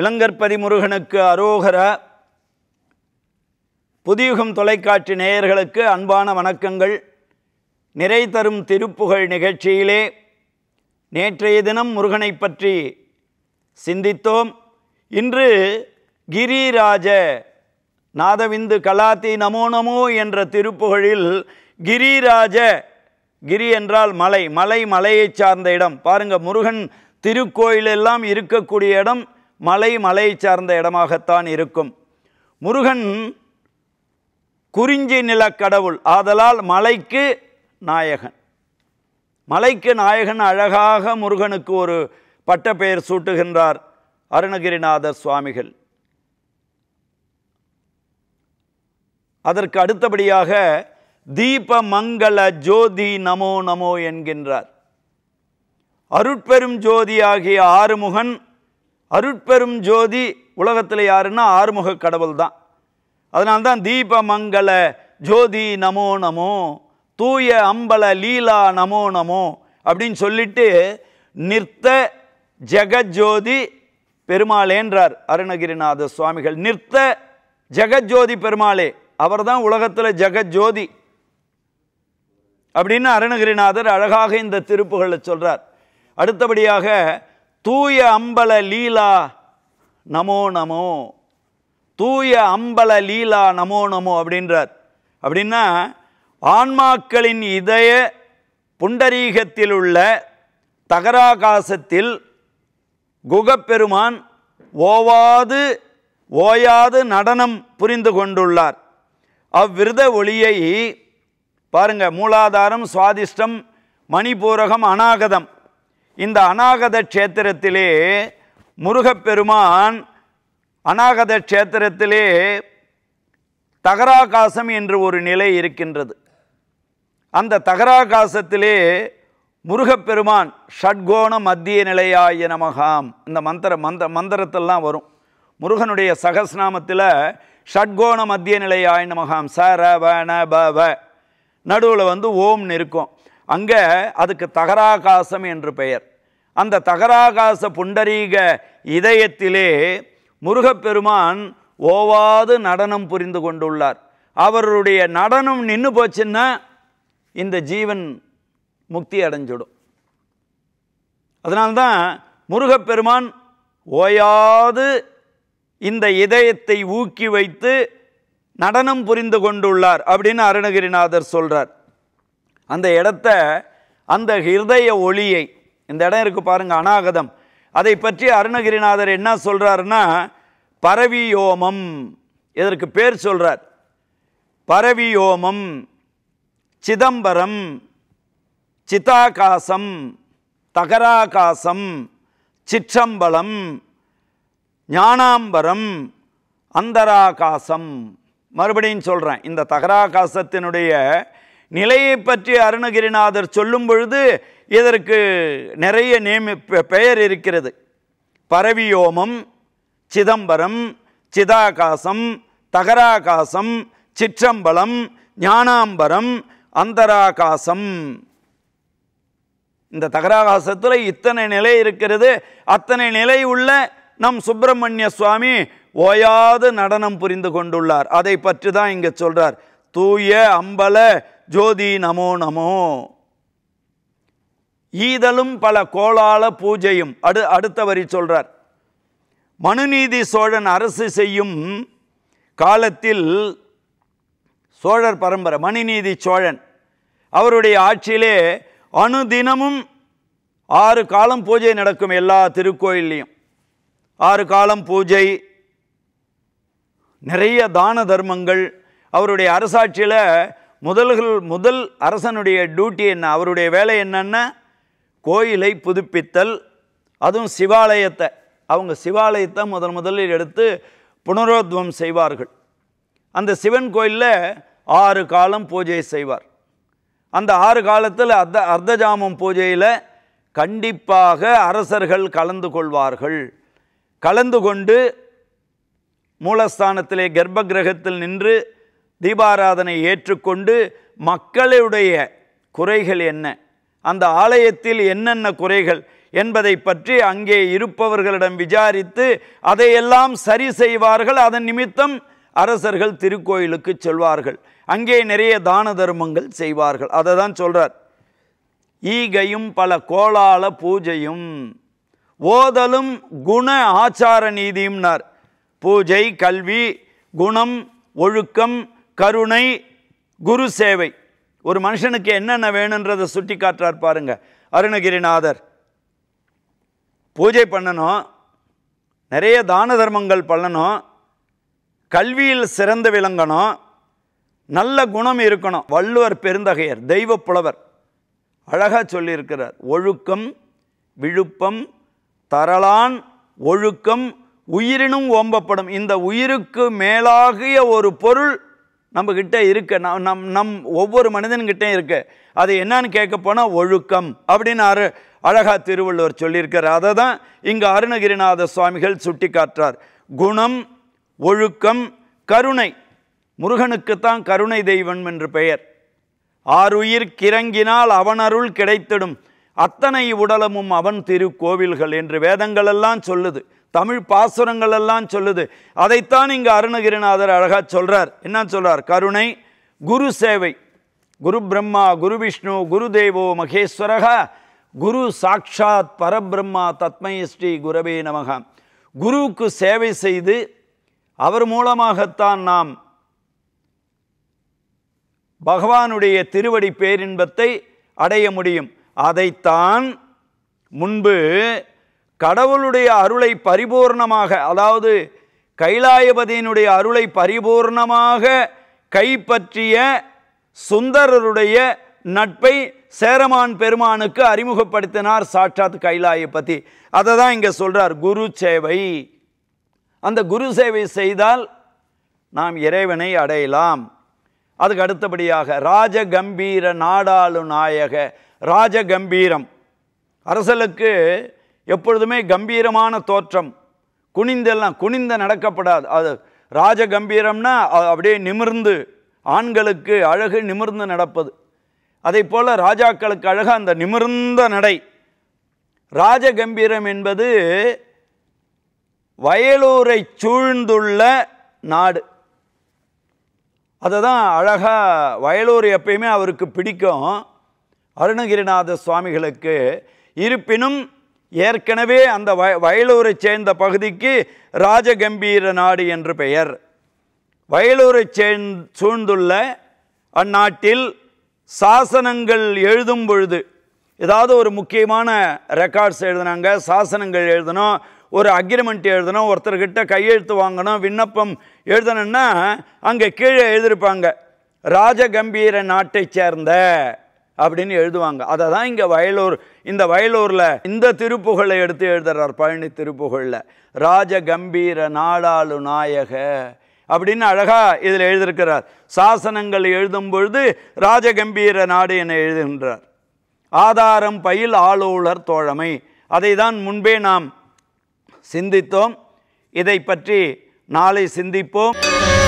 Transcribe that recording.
விலங்கற்பதி முருகனுக்கு அரோகர புதியுகம் தொலைக்காட்சி நேயர்களுக்கு அன்பான வணக்கங்கள் நிறை தரும் திருப்புகழ் நிகழ்ச்சியிலே நேற்றைய தினம் முருகனை பற்றி சிந்தித்தோம் இன்று கிரிராஜ நாதவிந்து கலாத்தி நமோ நமோ என்ற திருப்புகழில் கிரிராஜ கிரி என்றால் மலை மலை மலையை சார்ந்த இடம் பாருங்கள் முருகன் திருக்கோயிலெல்லாம் இருக்கக்கூடிய இடம் மலை மலை சார்ந்த இடமாகத்தான் இருக்கும் முருகன் குறிஞ்சி நிலக்கடவுள் ஆதலால் மலைக்கு நாயகன் மலைக்கு நாயகன் அழகாக முருகனுக்கு ஒரு பட்ட பெயர் சூட்டுகின்றார் அருணகிரிநாதர் சுவாமிகள் அதற்கு அடுத்தபடியாக தீப மங்கள ஜோதி நமோ நமோ என்கின்றார் அருட்பெரும் ஜோதியாகிய ஆறுமுகன் அருட்பெரும் ஜோதி உலகத்தில் யாருன்னா ஆறுமுக கடவுள் தான் அதனால்தான் மங்கள ஜோதி நமோ நமோ தூய அம்பல லீலா நமோ நமோ அப்படின்னு சொல்லிட்டு நிற்த ஜெகஜோதி பெருமாளேன்றார் அருணகிரிநாத சுவாமிகள் நிற்த ஜெகஜோதி பெருமாளே அவர் தான் உலகத்தில் ஜெகஜோதி அப்படின்னு அருணகிரிநாதர் அழகாக இந்த திருப்புகளை சொல்கிறார் அடுத்தபடியாக தூய அம்பல லீலா நமோ நமோ தூய அம்பல லீலா நமோ நமோ அப்படின்றார் அப்படின்னா ஆன்மாக்களின் இதய புண்டரீகத்தில் உள்ள தகராகாசத்தில் குகப்பெருமான் ஓவாது ஓயாது நடனம் புரிந்து கொண்டுள்ளார் அவ்விருத ஒளியை பாருங்கள் மூலாதாரம் சுவாதிஷ்டம் மணிபூரகம் அநாகதம் இந்த அநாகத க்ஷேத்திரத்திலே முருகப்பெருமான் அநாகத கஷேத்திரத்திலே தகராகாசம் என்று ஒரு நிலை இருக்கின்றது அந்த தகராகாசத்திலே முருகப்பெருமான் ஷட்கோண மத்திய நிலையாய நமகாம் இந்த மந்திர மந்த மந்திரத்தெல்லாம் வரும் முருகனுடைய சகஸ்நாமத்தில் ஷட்கோண மத்திய நிலையாய நமகாம் ச ர வ ந ப நடுவில் வந்து ஓம்னு இருக்கும் அங்கே அதுக்கு தகராகாசம் என்று பெயர் அந்த தகராகாச புண்டரீக இதயத்திலே முருகப்பெருமான் ஓவாது நடனம் புரிந்து கொண்டுள்ளார் அவருடைய நடனம் நின்று போச்சுன்னா இந்த ஜீவன் முக்தி அடைஞ்சிடும் அதனால்தான் முருகப்பெருமான் ஓயாது இந்த இதயத்தை ஊக்கி வைத்து நடனம் புரிந்து கொண்டுள்ளார் அப்படின்னு அருணகிரிநாதர் சொல்கிறார் அந்த இடத்த அந்த ஹிருதய ஒளியை இந்த இடம் இருக்குது பாருங்கள் அநாகதம் அதை பற்றி அருணகிரிநாதர் என்ன சொல்கிறாருன்னா பரவியோமம் இதற்கு பேர் சொல்கிறார் பரவியோமம் சிதம்பரம் சிதாகாசம் தகராகாசம் சிற்றம்பலம் ஞானாம்பரம் அந்தராகாசம் மறுபடியும் சொல்கிறேன் இந்த தகராகாசத்தினுடைய நிலையை பற்றி அருணகிரிநாதர் சொல்லும் பொழுது இதற்கு நிறைய நேமி பெயர் இருக்கிறது பரவியோமம் சிதம்பரம் சிதாகாசம் தகராகாசம் சிற்றம்பலம் ஞானாம்பரம் அந்தராகாசம் இந்த தகராகாசத்தில் இத்தனை நிலை இருக்கிறது அத்தனை நிலை உள்ள நம் சுப்பிரமணிய சுவாமி ஓயாது நடனம் புரிந்து கொண்டுள்ளார் அதை பற்றி தான் இங்கே சொல்கிறார் தூய அம்பல ஜோதி நமோ நமோ ஈதலும் பல கோலால பூஜையும் அடு அடுத்த வரி சொல்றார் மனுநீதி சோழன் அரசு செய்யும் காலத்தில் சோழர் பரம்பரை மணிநீதி சோழன் அவருடைய ஆட்சியிலே அணுதினமும் ஆறு காலம் பூஜை நடக்கும் எல்லா திருக்கோயிலையும் ஆறு காலம் பூஜை நிறைய தான தர்மங்கள் அவருடைய அரசாட்சியில் முதல்கள் முதல் அரசனுடைய டியூட்டி என்ன அவருடைய வேலை என்னென்ன கோயிலை புதுப்பித்தல் அதுவும் சிவாலயத்தை அவங்க சிவாலயத்தை முதன் முதலில் எடுத்து புனரோத்வம் செய்வார்கள் அந்த சிவன் கோயிலில் ஆறு காலம் பூஜை செய்வார் அந்த ஆறு காலத்தில் அர்த்த அர்த்தஜாமம் பூஜையில் கண்டிப்பாக அரசர்கள் கலந்து கொள்வார்கள் கலந்து கொண்டு மூலஸ்தானத்திலே கர்ப்ப கிரகத்தில் நின்று தீபாராதனை ஏற்றுக்கொண்டு மக்களுடைய குறைகள் என்ன அந்த ஆலயத்தில் என்னென்ன குறைகள் என்பதை பற்றி அங்கே இருப்பவர்களிடம் விசாரித்து அதையெல்லாம் சரி செய்வார்கள் அதன் நிமித்தம் அரசர்கள் திருக்கோயிலுக்கு செல்வார்கள் அங்கே நிறைய தான தர்மங்கள் செய்வார்கள் அதை தான் சொல்கிறார் ஈகையும் பல கோலால பூஜையும் ஓதலும் குண ஆச்சார நீதியும்னார் பூஜை கல்வி குணம் ஒழுக்கம் கருணை குரு சேவை ஒரு மனுஷனுக்கு என்னென்ன வேணுன்றதை சுட்டி காற்றார் பாருங்க அருணகிரிநாதர் பூஜை பண்ணணும் நிறைய தான தர்மங்கள் பண்ணணும் கல்வியில் சிறந்து விளங்கணும் நல்ல குணம் இருக்கணும் வள்ளுவர் பெருந்தகையர் தெய்வ புலவர் அழகாக சொல்லியிருக்கிறார் ஒழுக்கம் விழுப்பம் தரலான் ஒழுக்கம் உயிரினும் ஓம்பப்படும் இந்த உயிருக்கு மேலாகிய ஒரு பொருள் நம்மக்கிட்ட இருக்க நம் நம் நம் ஒவ்வொரு மனிதன்கிட்டே இருக்க அது என்னான்னு கேட்க போனால் ஒழுக்கம் அப்படின்னு அரு அழகா திருவள்ளுவர் சொல்லியிருக்கார் அதை தான் இங்கே அருணகிரிநாத சுவாமிகள் சுட்டி காட்டுறார் குணம் ஒழுக்கம் கருணை முருகனுக்குத்தான் கருணை தெய்வம் என்று பெயர் ஆறுயிர் கிறங்கினால் அவனருள் கிடைத்திடும் அத்தனை உடலமும் அவன் திருக்கோவில்கள் என்று வேதங்களெல்லாம் சொல்லுது தமிழ் பாசுரங்களெல்லாம் சொல்லுது அதைத்தான் இங்கு அருணகிரிநாதர் அழகாக சொல்கிறார் என்ன சொல்கிறார் கருணை குரு சேவை குரு பிரம்மா குரு விஷ்ணு குரு தேவோ மகேஸ்வரக குரு சாட்சாத் பரபிரம்மா தத்மை ஸ்ரீ குரவே நமக குருவுக்கு சேவை செய்து அவர் மூலமாகத்தான் நாம் பகவானுடைய திருவடி பேரின்பத்தை அடைய முடியும் அதைத்தான் முன்பு கடவுளுடைய அருளை பரிபூர்ணமாக அதாவது கைலாயபதியினுடைய அருளை பரிபூர்ணமாக கைப்பற்றிய சுந்தரருடைய நட்பை சேரமான் பெருமானுக்கு அறிமுகப்படுத்தினார் சாட்சாத் கைலாயபதி அதை தான் இங்கே சொல்கிறார் குரு சேவை அந்த குரு சேவை செய்தால் நாம் இறைவனை அடையலாம் அதுக்கு அடுத்தபடியாக ராஜகம்பீர நாடாளு நாயக ராஜகம்பீரம் அரசலுக்கு எப்பொழுதுமே கம்பீரமான தோற்றம் குனிந்தெல்லாம் குனிந்த நடக்கப்படாது அது ராஜகம்பீரம்னா அப்படியே நிமிர்ந்து ஆண்களுக்கு அழகு நிமிர்ந்து நடப்பது அதை போல் ராஜாக்களுக்கு அழகாக அந்த நிமிர்ந்த நடை ராஜகம்பீரம் என்பது வயலூரை சூழ்ந்துள்ள நாடு அதை தான் அழகாக வயலூர் எப்பயுமே அவருக்கு பிடிக்கும் அருணகிரிநாத சுவாமிகளுக்கு இருப்பினும் ஏற்கனவே அந்த வய வயலூரை சேர்ந்த பகுதிக்கு ராஜகம்பீர நாடு என்று பெயர் வயலூரை சேர்ந் சூழ்ந்துள்ள அந்நாட்டில் சாசனங்கள் எழுதும் பொழுது ஏதாவது ஒரு முக்கியமான ரெக்கார்ட்ஸ் எழுதினாங்க சாசனங்கள் எழுதணும் ஒரு அக்ரிமெண்ட் எழுதணும் ஒருத்தர்கிட்ட கையெழுத்து வாங்கணும் விண்ணப்பம் எழுதணும்னா அங்கே கீழே எழுதியிருப்பாங்க ராஜகம்பீர நாட்டை சேர்ந்த அப்படின்னு எழுதுவாங்க அதை தான் இங்கே வயலூர் இந்த வயலூரில் இந்த திருப்புகழை எடுத்து எழுதுறார் பழனி திருப்புகழில் ராஜ கம்பீர நாடாளு நாயக அப்படின்னு அழகாக இதில் எழுதியிருக்கிறார் சாசனங்கள் எழுதும் பொழுது ராஜகம்பீர நாடு என எழுதுகின்றார் ஆதாரம் பயில் ஆளுநர் தோழமை அதை தான் முன்பே நாம் சிந்தித்தோம் இதை பற்றி நாளை சிந்திப்போம்